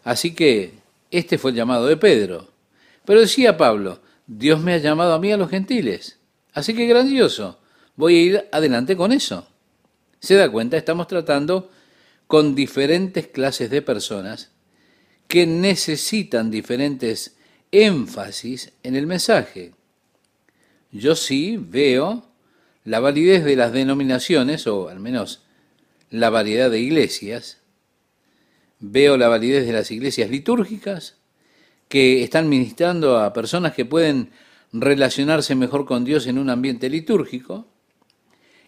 Así que este fue el llamado de Pedro. Pero decía Pablo, Dios me ha llamado a mí a los gentiles. Así que grandioso, voy a ir adelante con eso. Se da cuenta, estamos tratando con diferentes clases de personas que necesitan diferentes énfasis en el mensaje. Yo sí veo la validez de las denominaciones, o al menos la variedad de iglesias, veo la validez de las iglesias litúrgicas que están ministrando a personas que pueden relacionarse mejor con Dios en un ambiente litúrgico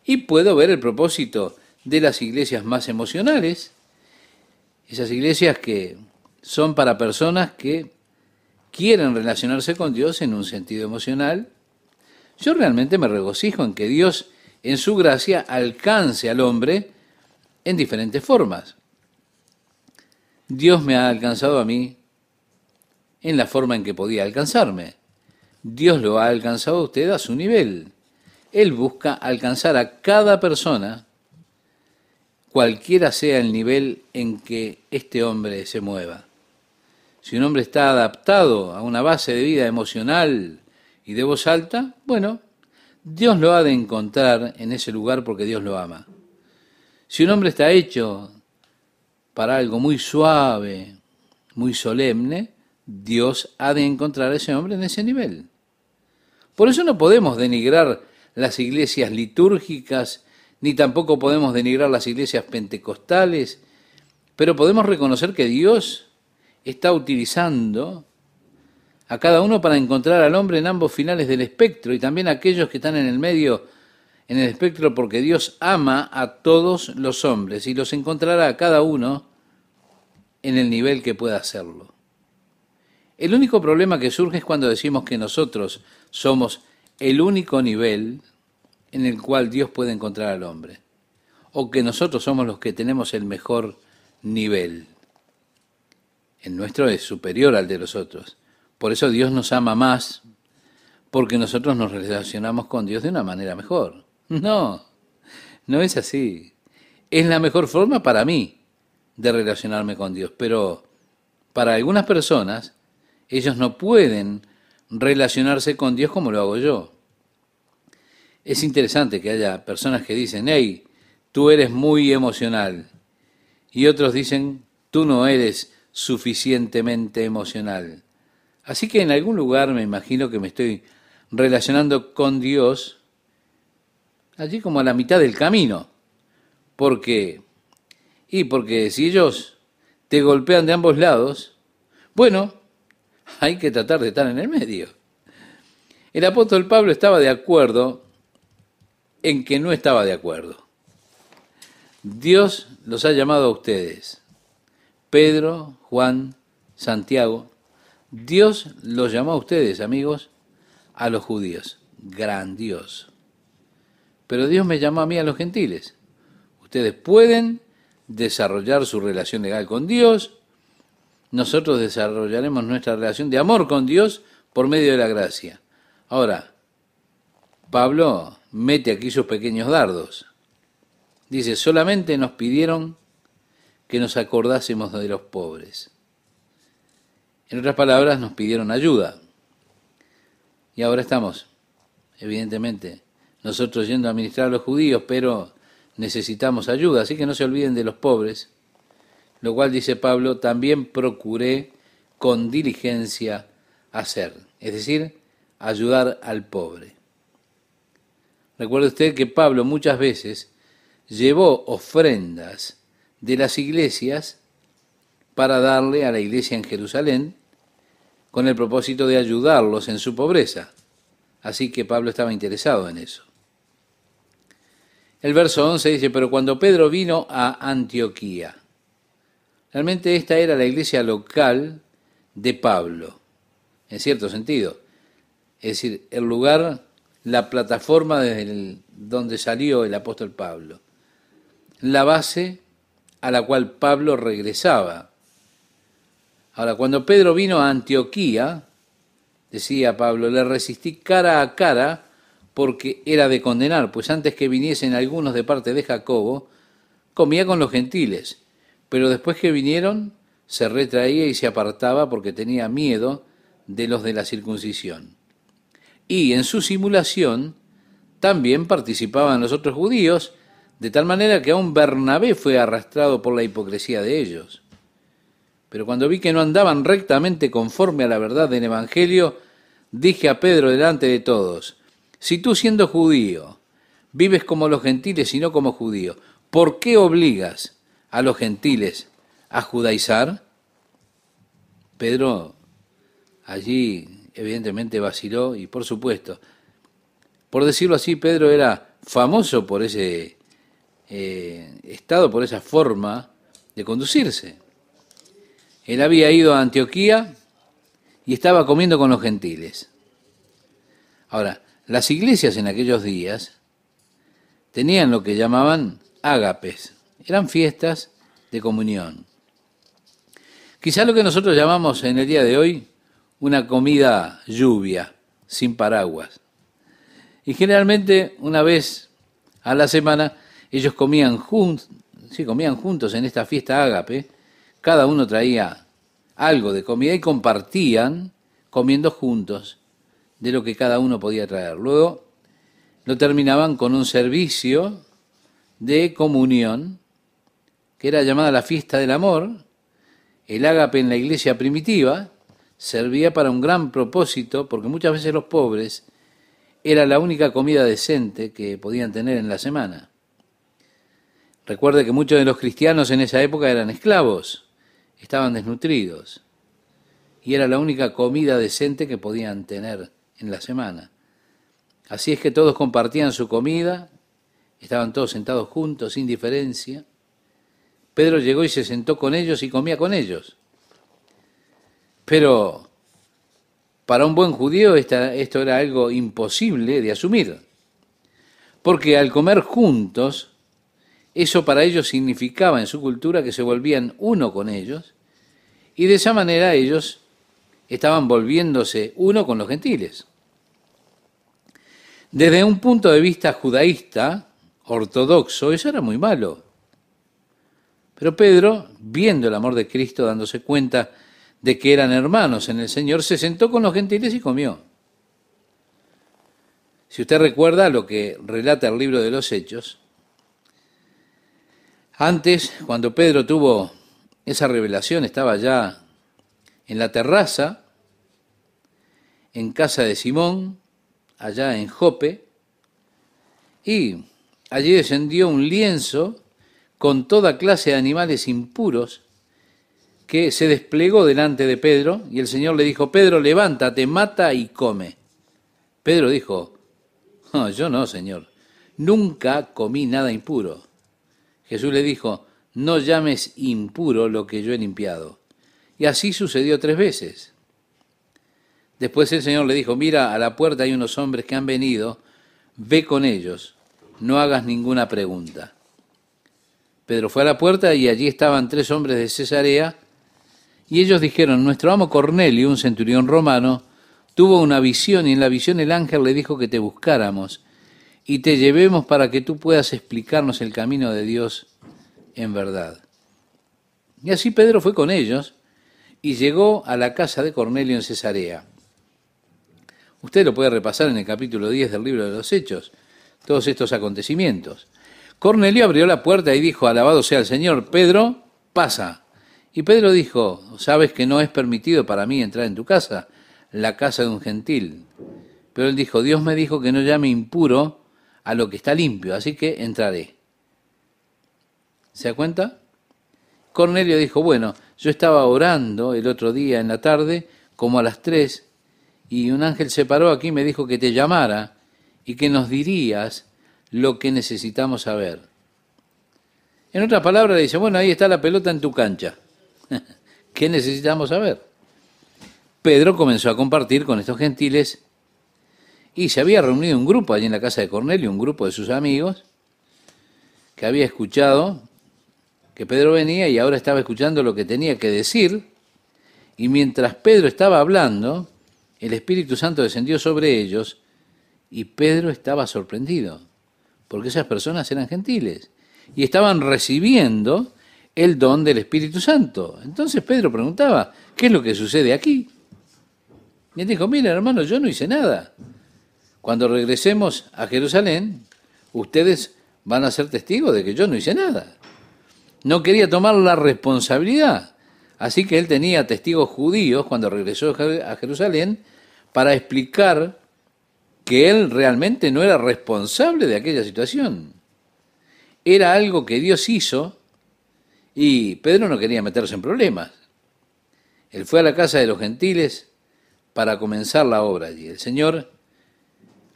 y puedo ver el propósito de las iglesias más emocionales, esas iglesias que son para personas que quieren relacionarse con Dios en un sentido emocional. Yo realmente me regocijo en que Dios, en su gracia, alcance al hombre en diferentes formas. Dios me ha alcanzado a mí en la forma en que podía alcanzarme. Dios lo ha alcanzado a usted a su nivel. Él busca alcanzar a cada persona, cualquiera sea el nivel en que este hombre se mueva. Si un hombre está adaptado a una base de vida emocional y de voz alta, bueno, Dios lo ha de encontrar en ese lugar porque Dios lo ama. Si un hombre está hecho para algo muy suave, muy solemne, Dios ha de encontrar a ese hombre en ese nivel. Por eso no podemos denigrar las iglesias litúrgicas, ni tampoco podemos denigrar las iglesias pentecostales, pero podemos reconocer que Dios está utilizando a cada uno para encontrar al hombre en ambos finales del espectro y también a aquellos que están en el medio en el espectro porque Dios ama a todos los hombres y los encontrará a cada uno en el nivel que pueda hacerlo. El único problema que surge es cuando decimos que nosotros somos el único nivel en el cual Dios puede encontrar al hombre, o que nosotros somos los que tenemos el mejor nivel. El nuestro es superior al de los otros. Por eso Dios nos ama más, porque nosotros nos relacionamos con Dios de una manera mejor. No, no es así. Es la mejor forma para mí de relacionarme con Dios, pero para algunas personas ellos no pueden relacionarse con Dios como lo hago yo. Es interesante que haya personas que dicen, hey, tú eres muy emocional. Y otros dicen, tú no eres suficientemente emocional. Así que en algún lugar me imagino que me estoy relacionando con Dios allí como a la mitad del camino. porque Y porque si ellos te golpean de ambos lados, bueno, hay que tratar de estar en el medio. El apóstol Pablo estaba de acuerdo en que no estaba de acuerdo. Dios los ha llamado a ustedes, Pedro, Juan, Santiago. Dios los llamó a ustedes, amigos, a los judíos. Grandioso. Dios. Pero Dios me llamó a mí a los gentiles. Ustedes pueden desarrollar su relación legal con Dios. Nosotros desarrollaremos nuestra relación de amor con Dios por medio de la gracia. Ahora, Pablo mete aquí sus pequeños dardos. Dice, solamente nos pidieron que nos acordásemos de los pobres. En otras palabras, nos pidieron ayuda. Y ahora estamos, evidentemente, nosotros yendo a administrar a los judíos, pero necesitamos ayuda, así que no se olviden de los pobres, lo cual dice Pablo, también procuré con diligencia hacer, es decir, ayudar al pobre. Recuerde usted que Pablo muchas veces llevó ofrendas de las iglesias para darle a la iglesia en Jerusalén con el propósito de ayudarlos en su pobreza. Así que Pablo estaba interesado en eso. El verso 11 dice, pero cuando Pedro vino a Antioquía, realmente esta era la iglesia local de Pablo, en cierto sentido. Es decir, el lugar, la plataforma desde donde salió el apóstol Pablo, la base a la cual Pablo regresaba. Ahora, cuando Pedro vino a Antioquía, decía Pablo, le resistí cara a cara porque era de condenar, pues antes que viniesen algunos de parte de Jacobo, comía con los gentiles, pero después que vinieron, se retraía y se apartaba porque tenía miedo de los de la circuncisión. Y en su simulación también participaban los otros judíos, de tal manera que aún Bernabé fue arrastrado por la hipocresía de ellos. Pero cuando vi que no andaban rectamente conforme a la verdad del Evangelio, dije a Pedro delante de todos, si tú siendo judío vives como los gentiles y no como judío, ¿por qué obligas a los gentiles a judaizar? Pedro allí evidentemente vaciló y por supuesto, por decirlo así, Pedro era famoso por ese eh, estado, por esa forma de conducirse. Él había ido a Antioquía y estaba comiendo con los gentiles. Ahora, las iglesias en aquellos días tenían lo que llamaban ágapes, eran fiestas de comunión. Quizá lo que nosotros llamamos en el día de hoy una comida lluvia, sin paraguas. Y generalmente una vez a la semana ellos comían, comían juntos en esta fiesta ágape, cada uno traía algo de comida y compartían comiendo juntos de lo que cada uno podía traer. Luego lo terminaban con un servicio de comunión, que era llamada la fiesta del amor. El ágape en la iglesia primitiva servía para un gran propósito, porque muchas veces los pobres era la única comida decente que podían tener en la semana. Recuerde que muchos de los cristianos en esa época eran esclavos, estaban desnutridos, y era la única comida decente que podían tener en la semana. Así es que todos compartían su comida, estaban todos sentados juntos, sin diferencia. Pedro llegó y se sentó con ellos y comía con ellos. Pero para un buen judío esto era algo imposible de asumir, porque al comer juntos, eso para ellos significaba en su cultura que se volvían uno con ellos, y de esa manera ellos estaban volviéndose uno con los gentiles. Desde un punto de vista judaísta, ortodoxo, eso era muy malo. Pero Pedro, viendo el amor de Cristo, dándose cuenta de que eran hermanos en el Señor, se sentó con los gentiles y comió. Si usted recuerda lo que relata el libro de los Hechos, antes, cuando Pedro tuvo esa revelación, estaba ya en la terraza en casa de Simón, allá en Jope, y allí descendió un lienzo con toda clase de animales impuros que se desplegó delante de Pedro y el Señor le dijo, Pedro, levántate, mata y come. Pedro dijo, yo no, Señor, nunca comí nada impuro. Jesús le dijo, no llames impuro lo que yo he limpiado. Y así sucedió tres veces. Después el Señor le dijo, mira, a la puerta hay unos hombres que han venido, ve con ellos, no hagas ninguna pregunta. Pedro fue a la puerta y allí estaban tres hombres de Cesarea, y ellos dijeron, nuestro amo Cornelio, un centurión romano, tuvo una visión y en la visión el ángel le dijo que te buscáramos y te llevemos para que tú puedas explicarnos el camino de Dios en verdad. Y así Pedro fue con ellos y llegó a la casa de Cornelio en Cesarea. Usted lo puede repasar en el capítulo 10 del libro de los Hechos, todos estos acontecimientos. Cornelio abrió la puerta y dijo, alabado sea el Señor, Pedro, pasa. Y Pedro dijo, sabes que no es permitido para mí entrar en tu casa, la casa de un gentil. Pero él dijo, Dios me dijo que no llame impuro a lo que está limpio, así que entraré. ¿Se da cuenta? Cornelio dijo, bueno, yo estaba orando el otro día en la tarde, como a las tres, y un ángel se paró aquí y me dijo que te llamara y que nos dirías lo que necesitamos saber. En otras palabras dice, bueno, ahí está la pelota en tu cancha. ¿Qué necesitamos saber? Pedro comenzó a compartir con estos gentiles y se había reunido un grupo allí en la casa de Cornelio, un grupo de sus amigos, que había escuchado que Pedro venía y ahora estaba escuchando lo que tenía que decir. Y mientras Pedro estaba hablando, el Espíritu Santo descendió sobre ellos y Pedro estaba sorprendido, porque esas personas eran gentiles y estaban recibiendo el don del Espíritu Santo. Entonces Pedro preguntaba, ¿qué es lo que sucede aquí? Y él dijo, mira hermano, yo no hice nada. Cuando regresemos a Jerusalén, ustedes van a ser testigos de que yo no hice nada. No quería tomar la responsabilidad. Así que él tenía testigos judíos cuando regresó a Jerusalén para explicar que él realmente no era responsable de aquella situación. Era algo que Dios hizo y Pedro no quería meterse en problemas. Él fue a la casa de los gentiles para comenzar la obra allí. El Señor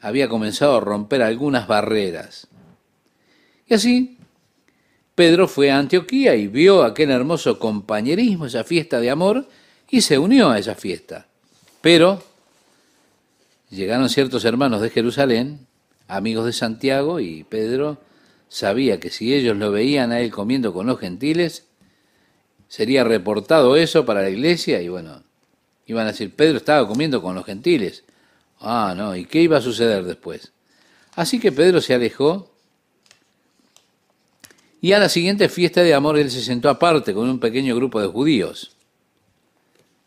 había comenzado a romper algunas barreras. Y así, Pedro fue a Antioquía y vio aquel hermoso compañerismo, esa fiesta de amor, y se unió a esa fiesta. Pero Llegaron ciertos hermanos de Jerusalén, amigos de Santiago, y Pedro sabía que si ellos lo veían a él comiendo con los gentiles, sería reportado eso para la iglesia y bueno, iban a decir, Pedro estaba comiendo con los gentiles. Ah, no, ¿y qué iba a suceder después? Así que Pedro se alejó y a la siguiente fiesta de amor él se sentó aparte con un pequeño grupo de judíos.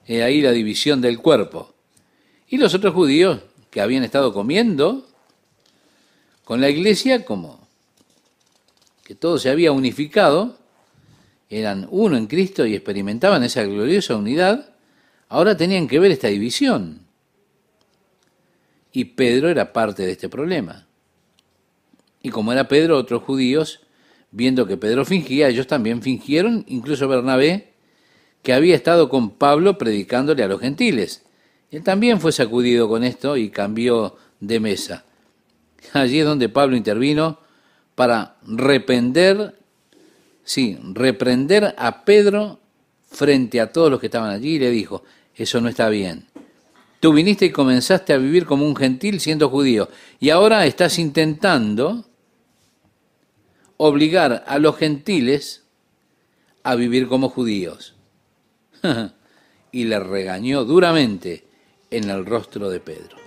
He ahí la división del cuerpo. Y los otros judíos que habían estado comiendo con la iglesia como que todo se había unificado, eran uno en Cristo y experimentaban esa gloriosa unidad, ahora tenían que ver esta división. Y Pedro era parte de este problema. Y como era Pedro, otros judíos, viendo que Pedro fingía, ellos también fingieron, incluso Bernabé, que había estado con Pablo predicándole a los gentiles. Él también fue sacudido con esto y cambió de mesa. Allí es donde Pablo intervino para reprender, reprender a Pedro frente a todos los que estaban allí y le dijo, eso no está bien. Tú viniste y comenzaste a vivir como un gentil siendo judío y ahora estás intentando obligar a los gentiles a vivir como judíos. y le regañó duramente en el rostro de Pedro.